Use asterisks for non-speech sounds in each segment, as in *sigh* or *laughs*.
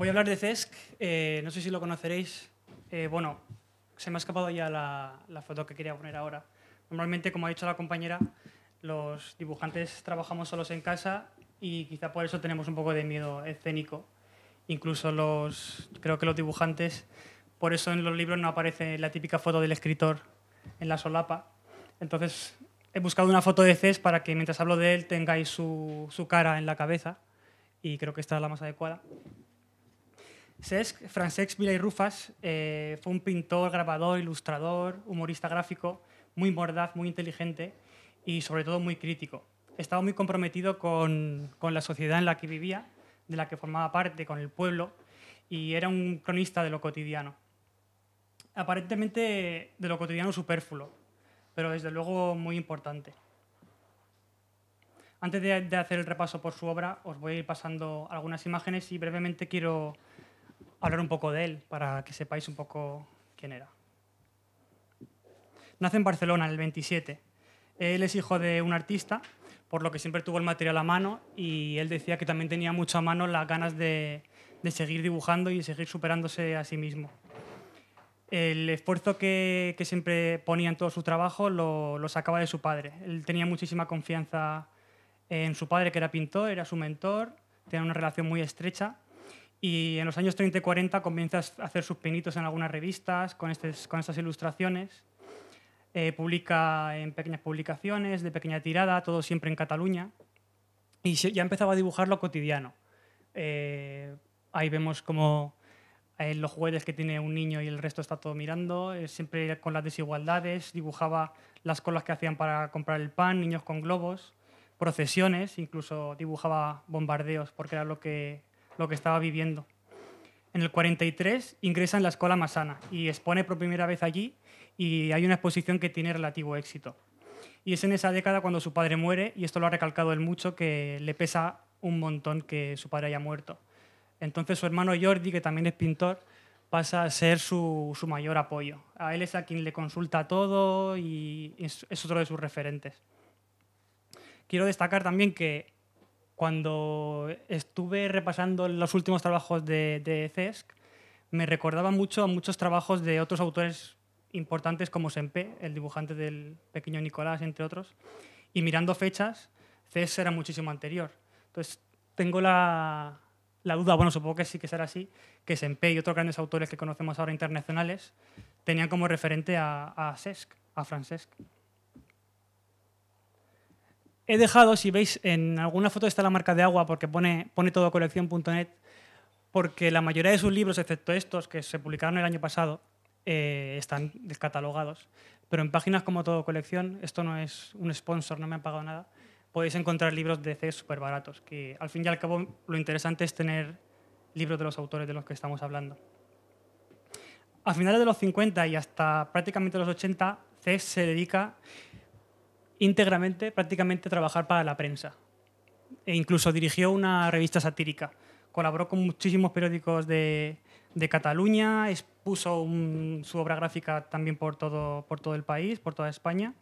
Voy a hablar de CESC, eh, no sé si lo conoceréis. Eh, bueno, se me ha escapado ya la, foto que quería poner ahora. Normalmente, como ha dicho la compañera, los dibujantes trabajamos solos en casa y quizá por eso tenemos un poco de miedo escénico. Incluso los, creo que los dibujantes, por eso en los libros no aparece la típica foto del escritor en la solapa. Entonces, he buscado una foto de Cesc para que mientras hablo de él tengáis su, su cara en la cabeza y creo que esta es la más adecuada. Cesc, Francesc Vila Rufas eh, fue un pintor, grabador, ilustrador, humorista gráfico, muy mordaz, muy inteligente y sobre todo muy crítico. Estaba muy comprometido con, la sociedad en la que vivía, de la que formaba parte, con el pueblo, y era un cronista de lo cotidiano. Aparentemente de lo cotidiano superfluo, pero desde luego muy importante. Antes de hacer el repaso por su obra, os voy a ir pasando algunas imágenes y brevemente quiero hablar un poco de él para que sepáis un poco quién era. Nace en Barcelona en el 27. Él es hijo de un artista, por lo que siempre tuvo el material a mano y él decía que también tenía mucho a mano las ganas de, seguir dibujando y seguir superándose a sí mismo. El esfuerzo que, siempre ponía en todo su trabajo lo, lo, sacaba de su padre. Él tenía muchísima confianza en su padre, que era pintor, era su mentor, tenía una relación muy estrecha y en los años 30 y 40 comienza a hacer sus pinitos en algunas revistas con, este, con estas ilustraciones. Eh, publica en pequeñas publicaciones, de pequeña tirada, todo siempre en Cataluña. Y ya empezaba a dibujar lo cotidiano. Eh, ahí vemos como eh, los juguetes que tiene un niño y el resto está todo mirando, siempre con las desigualdades, dibujaba las colas que hacían para comprar el pan, niños con globos, procesiones, incluso dibujaba bombardeos porque era lo que lo que estaba viviendo. En el 43 ingresa en la Escuela Massana y expone por primera vez allí y hay una exposición que tiene relativo éxito. Y es en esa década cuando su padre muere y esto lo ha recalcado él mucho que le pesa un montón que su padre haya muerto. Entonces su hermano Jordi, que también es pintor, pasa a ser su, mayor apoyo. A él es a quien le consulta todo y es, es otro de sus referentes. Quiero destacar también que cuando estuve repasando los últimos trabajos de, CESC, me recordaba mucho a muchos trabajos de otros autores importantes como Sempe, el dibujante del pequeño Nicolás, entre otros. Y mirando fechas, CESC era muchísimo anterior. Entonces, tengo la, duda, bueno, supongo que sí que será así, que Sempe y otros grandes autores que conocemos ahora internacionales tenían como referente a, a a Francesc. He dejado, si veis, en alguna foto está la marca de agua porque pone, pone todo colección.net, porque la mayoría de sus libros, excepto estos que se publicaron el año pasado, eh, están descatalogados. Pero en páginas como Todo Colección, esto no es un sponsor, no me han pagado nada, podéis encontrar libros de C súper baratos, que al fin y al cabo lo interesante es tener libros de los autores de los que estamos hablando. A finales de los 50 y hasta prácticamente los 80, C se dedica íntegramente, prácticamente trabajar para la prensa. E incluso dirigió una revista satírica. Colaboró con muchísimos periódicos de, Cataluña, expuso su obra gráfica también por todo, por todo el país, por toda España.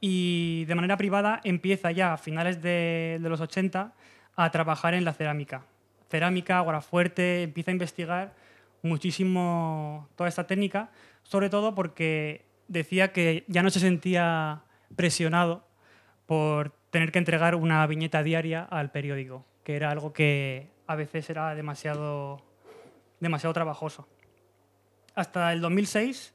Y de manera privada empieza ya a finales de, los 80 a trabajar en la cerámica. Cerámica, fuerte empieza a investigar muchísimo toda esta técnica, sobre todo porque decía que ya no se sentía presionado por tener que entregar una viñeta diaria al periódico, que era algo que a veces era demasiado, demasiado trabajoso. Hasta el 2006,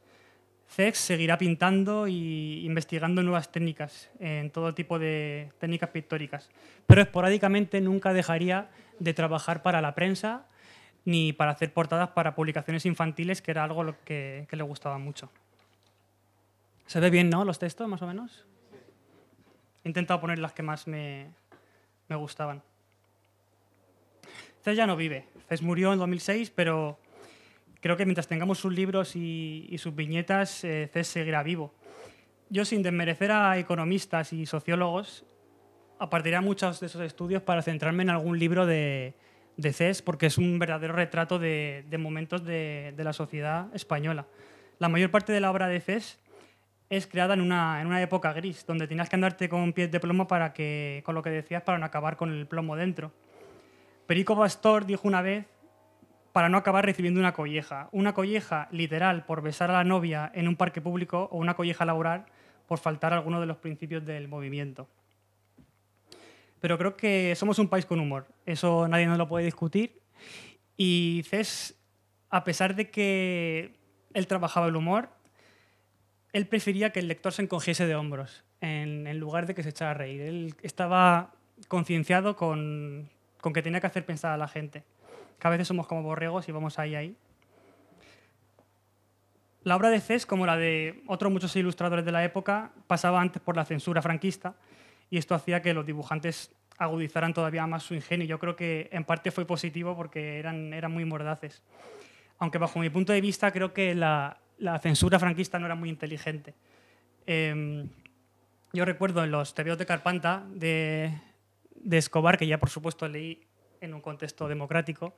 CEX seguirá pintando e investigando nuevas técnicas, en todo tipo de técnicas pictóricas, pero esporádicamente nunca dejaría de trabajar para la prensa ni para hacer portadas para publicaciones infantiles, que era algo que, que le gustaba mucho. ¿Se ve bien, los textos, más o menos? He intentado poner las que más me, gustaban. Cés ya no vive. Cés murió en 2006, pero creo que mientras tengamos sus libros y, sus viñetas, Ces eh, Cés seguirá vivo. Yo, sin desmerecer a economistas y sociólogos, apartaría muchos de esos estudios para centrarme en algún libro de, de Cés, porque es un verdadero retrato de, momentos de, de, la sociedad española. La mayor parte de la obra de Cés es creada en una, época gris, donde tenías que andarte con pies de plomo para que, con lo que decías, para no acabar con el plomo dentro. Perico Pastor dijo una vez para no acabar recibiendo una colleja. Una colleja literal por besar a la novia en un parque público o una colleja laboral por faltar a alguno de los principios del movimiento. Pero creo que somos un país con humor, eso nadie nos lo puede discutir. Y Cés, a pesar de que él trabajaba el humor, él prefería que el lector se encogiese de hombros en, lugar de que se echara a reír. Él estaba concienciado con, que tenía que hacer pensar a la gente. Que a veces somos como borregos y vamos ahí, ahí. La obra de Cés, como la de otros muchos ilustradores de la época, pasaba antes por la censura franquista y esto hacía que los dibujantes agudizaran todavía más su ingenio. Yo creo que en parte fue positivo porque eran, eran muy mordaces. Aunque bajo mi punto de vista creo que la, la censura franquista no era muy inteligente. Em, yo recuerdo en los tebeos de Carpanta de, Escobar, que ya por supuesto leí en un contexto democrático,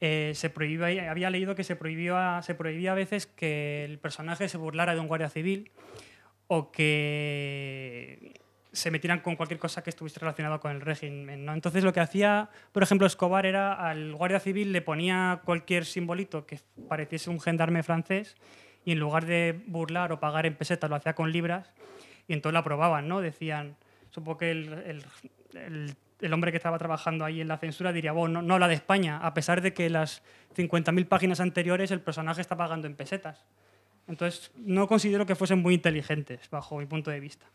eh, se prohibía, había leído que se, prohibía, se prohibía a veces que el personaje se burlara de un guardia civil o que se metieran con cualquier cosa que estuviese relacionada con el régimen. Entonces lo que hacía, por ejemplo, Escobar era al guardia civil le ponía cualquier simbolito que pareciese un gendarme francés y en lugar de burlar o pagar en pesetas lo hacía con libras y entonces la aprobaban, ¿no? Decían, supongo que el, hombre que estaba trabajando ahí en la censura diría, vos, no, no habla de España, a pesar de que las 50.000 páginas anteriores el personaje está pagando en pesetas. Entonces no considero que fuesen muy inteligentes bajo mi punto de vista.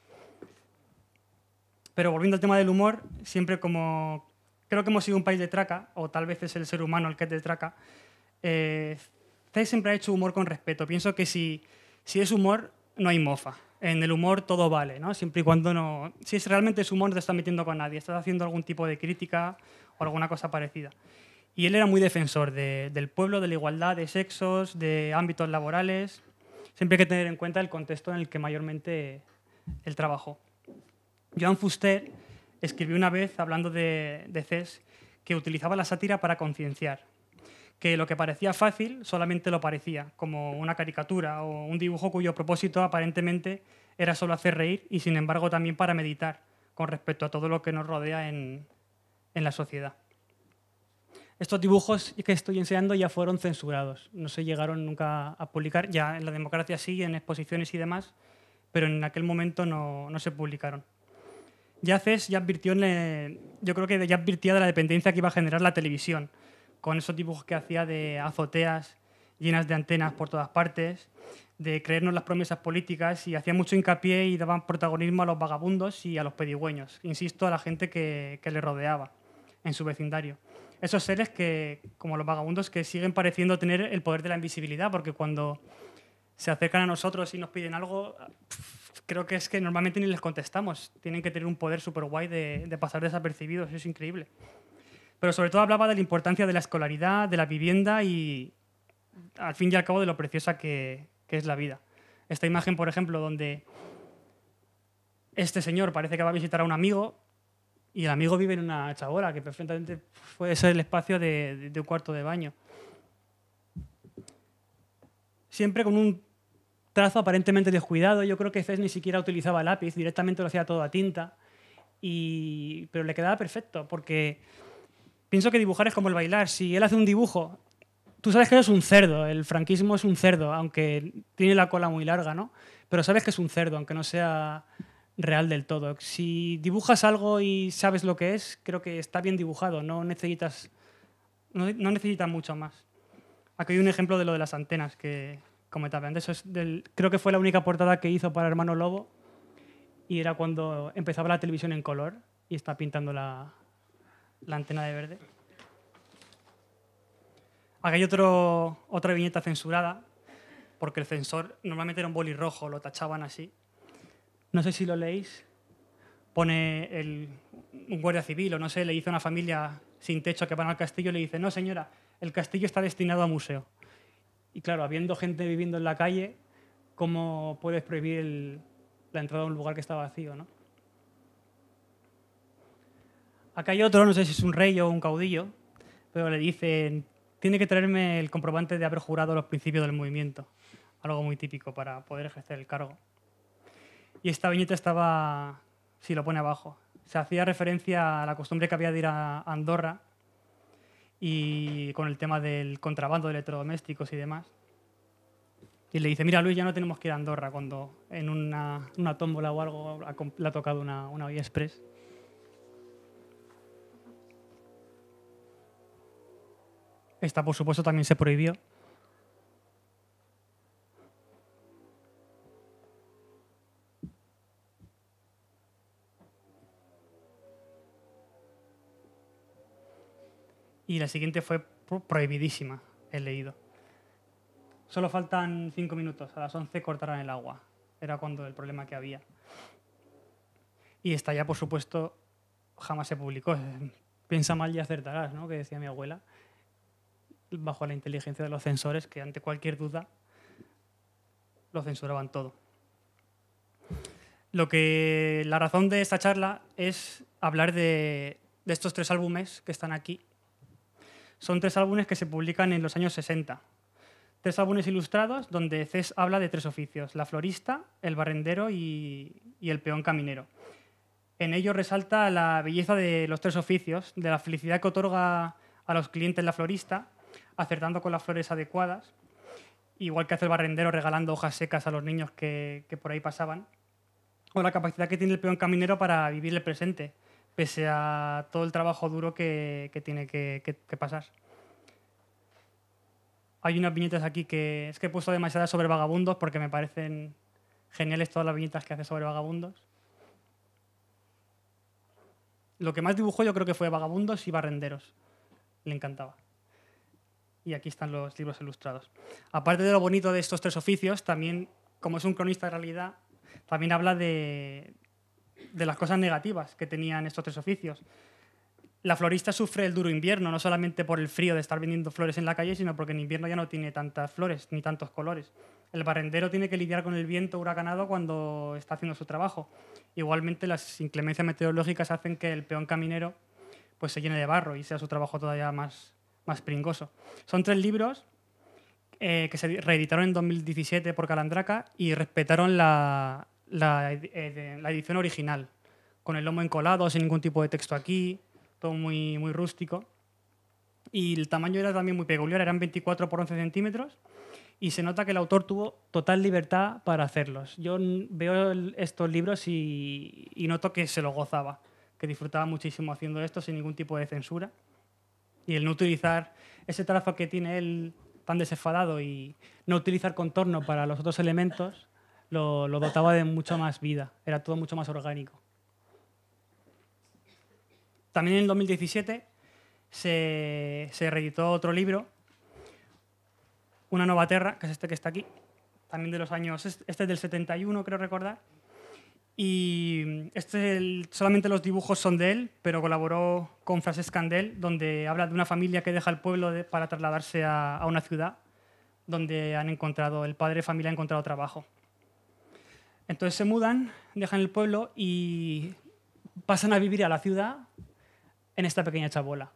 Pero volviendo al tema del humor, siempre como creo que hemos sido un país de traca, o tal vez es el ser humano el que es de traca, eh, Zay siempre ha hecho humor con respeto. Pienso que si, si es humor, no hay mofa. En el humor todo vale, ¿no? Siempre y cuando no... Si es realmente es humor, no te estás metiendo con nadie, estás haciendo algún tipo de crítica o alguna cosa parecida. Y él era muy defensor del pueblo, de la igualdad, de sexos, de ámbitos laborales. Siempre hay que tener en cuenta el contexto en el que mayormente él trabajó. Joan Fuster escribió una vez, hablando de, ces que utilizaba la sátira para concienciar, que lo que parecía fácil solamente lo parecía, como una caricatura o un dibujo cuyo propósito aparentemente era solo hacer reír y sin embargo también para meditar con respecto a todo lo que nos rodea en, la sociedad. Estos dibujos que estoy enseñando ya fueron censurados, no se llegaron nunca a publicar, ya en la democracia sí, en exposiciones y demás, pero en aquel momento no se publicaron ya ya advirtió, yo creo que ya advirtía de la dependencia que iba a generar la televisión, con esos dibujos que hacía de azoteas llenas de antenas por todas partes, de creernos las promesas políticas y hacía mucho hincapié y daba protagonismo a los vagabundos y a los pedigüeños, insisto, a la gente que, que le rodeaba en su vecindario. Esos seres que, como los vagabundos, que siguen pareciendo tener el poder de la invisibilidad, porque cuando se acercan a nosotros y nos piden algo, creo que es que normalmente ni les contestamos. Tienen que tener un poder súper guay de, pasar desapercibidos, es increíble. Pero sobre todo hablaba de la importancia de la escolaridad, de la vivienda y, al fin y al cabo, de lo preciosa que, que es la vida. Esta imagen, por ejemplo, donde este señor parece que va a visitar a un amigo y el amigo vive en una chabola que perfectamente puede ser el espacio de, un cuarto de baño. Siempre con un trazo aparentemente descuidado. Yo creo que Fez ni siquiera utilizaba lápiz, directamente lo hacía todo a tinta. Pero le quedaba perfecto, porque pienso que dibujar es como el bailar. Si él hace un dibujo, tú sabes que es un cerdo, el franquismo es un cerdo, aunque tiene la cola muy larga, ¿no? Pero sabes que es un cerdo, aunque no sea real del todo. Si dibujas algo y sabes lo que es, creo que está bien dibujado, no necesitas, no necesitas mucho más. Aquí hay un ejemplo de lo de las antenas que, eso es creo que fue la única portada que hizo para Hermano Lobo y era cuando empezaba la televisión en color y está pintando la, la antena de verde. Aquí hay otro, otra viñeta censurada, porque el censor normalmente era un boli rojo, lo tachaban así. No sé si lo leéis. Pone un guardia civil o no sé, le dice a una familia sin techo que van al castillo y le dice, no señora, el castillo está destinado a museo. Y claro, habiendo gente viviendo en la calle, ¿cómo puedes prohibir la entrada a un lugar que está vacío? ¿no? Acá hay otro, no sé si es un rey o un caudillo, pero le dicen, tiene que traerme el comprobante de haber jurado los principios del movimiento, algo muy típico para poder ejercer el cargo. Y esta viñeta estaba, si lo pone abajo, se hacía referencia a la costumbre que había de ir a Andorra y con el tema del contrabando de electrodomésticos y demás. Y le dice, mira Luis, ya no tenemos que ir a Andorra cuando en una, una tómbola o algo le ha tocado una, una express. Esta, por supuesto, también se prohibió y la siguiente fue prohibidísima, he leído. Solo faltan cinco minutos, a las once cortarán el agua. Era cuando el problema que había. Y esta ya, por supuesto, jamás se publicó. *laughs* Piensa mal y acertarás, ¿no? Que decía mi abuela, bajo la inteligencia de los censores, que ante cualquier duda lo censuraban todo. Lo que, la razón de esta charla es hablar de estos tres álbumes que están aquí son tres álbumes que se publican en los años 60. Tres álbumes ilustrados donde Cés habla de tres oficios, la florista, el barrendero y, el peón caminero. En ellos resalta la belleza de los tres oficios, de la felicidad que otorga a los clientes la florista, acertando con las flores adecuadas, igual que hace el barrendero regalando hojas secas a los niños que por ahí pasaban, o la capacidad que tiene el peón caminero para vivir el presente, pese a todo el trabajo duro que, tiene que, que, pasar. Hay unas viñetas aquí que es que he puesto demasiadas sobre vagabundos porque me parecen geniales todas las viñetas que hace sobre vagabundos. Lo que más dibujó yo creo que fue vagabundos y barrenderos. Le encantaba. Y aquí están los libros ilustrados. Aparte de lo bonito de estos tres oficios, también, como es un cronista de realidad, también habla de, de las cosas negativas que tenían estos tres oficios. La florista sufre el duro invierno, no solamente por el frío de estar vendiendo flores en la calle, sino porque en invierno ya no tiene tantas flores ni tantos colores. El barrendero tiene que lidiar con el viento huracanado cuando está haciendo su trabajo. Igualmente, las inclemencias meteorológicas hacen que el peón caminero pues, se llene de barro y sea su trabajo todavía más, más pringoso. Son tres libros eh, que se reeditaron en 2017 por Calandraca y respetaron la, eh, la, edición original, con el lomo encolado, sin ningún tipo de texto aquí, todo muy, muy rústico. Y el tamaño era también muy peculiar, eran 24 por 11 centímetros y se nota que el autor tuvo total libertad para hacerlos. Yo veo estos libros y, noto que se lo gozaba, que disfrutaba muchísimo haciendo esto sin ningún tipo de censura. Y el no utilizar ese trazo que tiene él tan desenfadado y no utilizar contorno para los otros elementos lo, dotaba de mucha más vida, era todo mucho más orgánico. También en 2017 se, reeditó otro libro, Una Nueva terra, que es este que está aquí, también de los años, este es del 71 creo recordar, y este solamente los dibujos son de él, pero colaboró con Francesc Candel, donde habla de una familia que deja el pueblo para trasladarse a, una ciudad donde han encontrado, el padre de familia ha encontrado trabajo. Entonces se mudan, dejan el pueblo y pasan a vivir a la ciudad en esta pequeña chabola.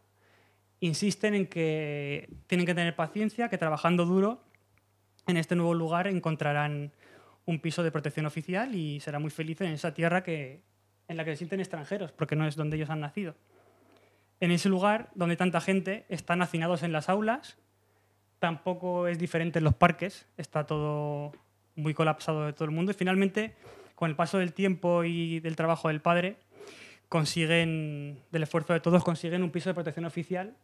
Insisten en que tienen que tener paciencia, que trabajando duro en este nuevo lugar encontrarán un piso de protección oficial y será muy feliz en esa tierra que, en la que se sienten extranjeros, porque no es donde ellos han nacido. En ese lugar donde tanta gente están hacinados en las aulas, tampoco es diferente en los parques, está todo muy colapsado de todo el mundo y finalmente con el paso del tiempo y del trabajo del padre consiguen, del esfuerzo de todos, consiguen un piso de protección oficial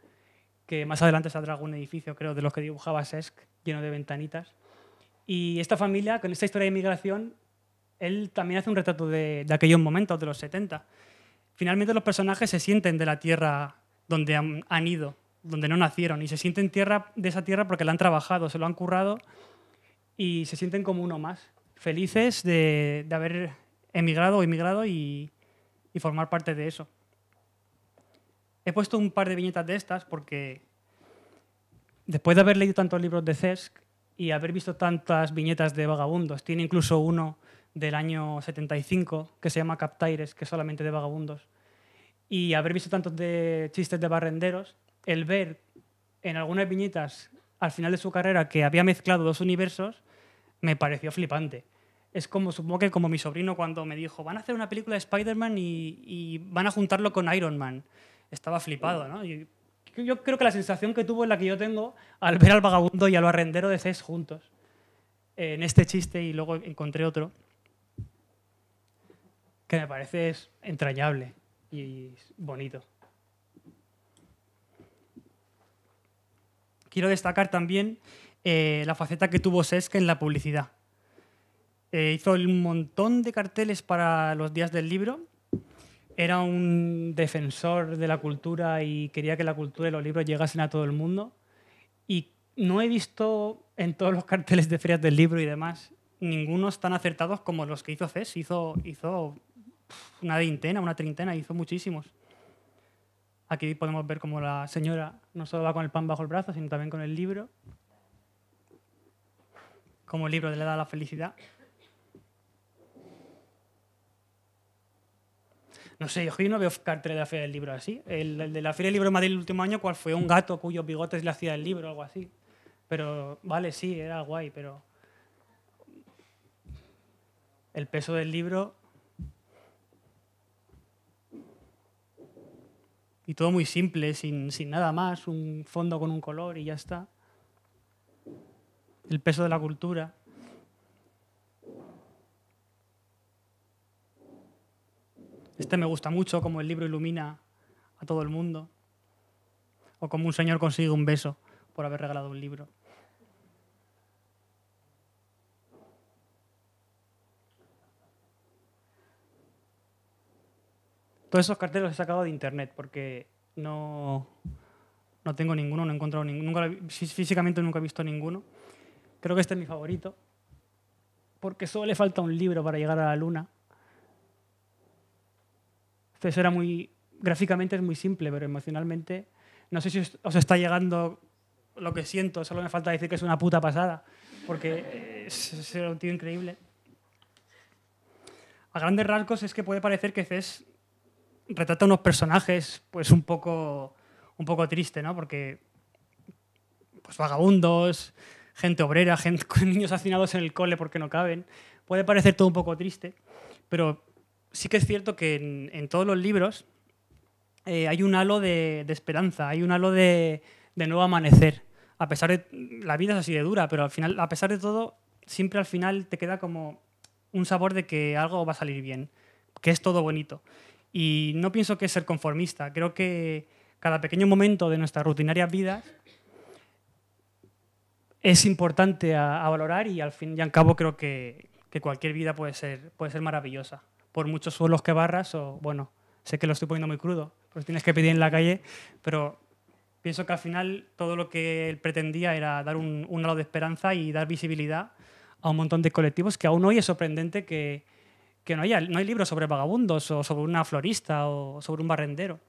que más adelante saldrá algún edificio, creo, de los que dibujaba Sesc, lleno de ventanitas. Y esta familia, con esta historia de inmigración, él también hace un retrato de, aquellos momentos, de los 70. Finalmente los personajes se sienten de la tierra donde han, han ido, donde no nacieron, y se sienten tierra, de esa tierra porque la han trabajado, se lo han currado y se sienten como uno más, felices de, de haber emigrado o emigrado y, y formar parte de eso. He puesto un par de viñetas de estas porque después de haber leído tantos libros de Cesc y haber visto tantas viñetas de vagabundos, tiene incluso uno del año 75 que se llama Captaires, que es solamente de vagabundos, y haber visto tantos de chistes de barrenderos, el ver en algunas viñetas al final de su carrera que había mezclado dos universos me pareció flipante. Es como, supongo que como mi sobrino cuando me dijo, van a hacer una película de Spider-Man y, van a juntarlo con Iron Man. Estaba flipado, ¿no? yo creo que la sensación que tuvo en la que yo tengo al ver al vagabundo y al barrendero de CES juntos. En este chiste y luego encontré otro que me parece entrañable y bonito. Quiero destacar también eh, la faceta que tuvo Sesc en la publicidad. Eh, hizo un montón de carteles para los días del libro. Era un defensor de la cultura y quería que la cultura y los libros llegasen a todo el mundo. Y no he visto en todos los carteles de ferias del libro y demás ningunos tan acertados como los que hizo Cés. Hizo, hizo una veintena, una treintena, hizo muchísimos. Aquí podemos ver cómo la señora no solo va con el pan bajo el brazo, sino también con el libro como el libro de la edad la felicidad. No sé, yo no veo cartel de la Feria del Libro así. El, de la Feria del Libro de Madrid el último año, ¿cuál fue? Un gato cuyos bigotes le hacía el libro, algo así. Pero, vale, sí, era guay, pero. El peso del libro. Y todo muy simple, sin nada más, un fondo con un color y ya está el peso de la cultura. Este me gusta mucho, como el libro ilumina a todo el mundo, o como un señor consigue un beso por haber regalado un libro. Todos esos carteles he sacado de internet porque no, no tengo ninguno, no he encontrado ninguno. físicamente nunca he visto ninguno. Creo que este es mi favorito, porque solo le falta un libro para llegar a la luna. Eso era muy. Gráficamente es muy simple, pero emocionalmente. No sé si os está llegando lo que siento, solo me falta decir que es una puta pasada, porque es, un tío increíble. A grandes rasgos es que puede parecer que Cés retrata unos personajes pues un poco, un poco triste, ¿no? Porque pues vagabundos, gente obrera, gente *laughs* con niños hacinados en el cole porque no caben. Puede parecer todo un poco triste, pero sí que es cierto que en, todos los libros eh, hay un halo de, esperanza, hay un halo de, nuevo amanecer. A pesar de. La vida es así de dura, pero al final, a pesar de todo, siempre al final te queda como un sabor de que algo va a salir bien, que es todo bonito. Y no pienso que es ser conformista. Creo que cada pequeño momento de nuestra rutinaria vida es importante a, valorar y al fin y al cabo creo que, cualquier vida puede ser, puede ser maravillosa. Por muchos suelos que barras o, bueno, sé que lo estoy poniendo muy crudo, pues tienes que pedir en la calle, pero pienso que al final todo lo que él pretendía era dar un, un halo de esperanza y dar visibilidad a un montón de colectivos que aún hoy es sorprendente que, no, haya, no hay libros sobre vagabundos o sobre una florista o sobre un barrendero.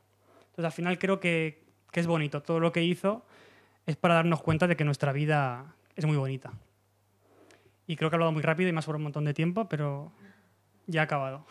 Entonces al final creo que es bonito todo lo que hizo es para darnos cuenta de que nuestra vida es muy bonita. Y creo que he hablado muy rápido y más por un montón de tiempo, pero ya ha acabado.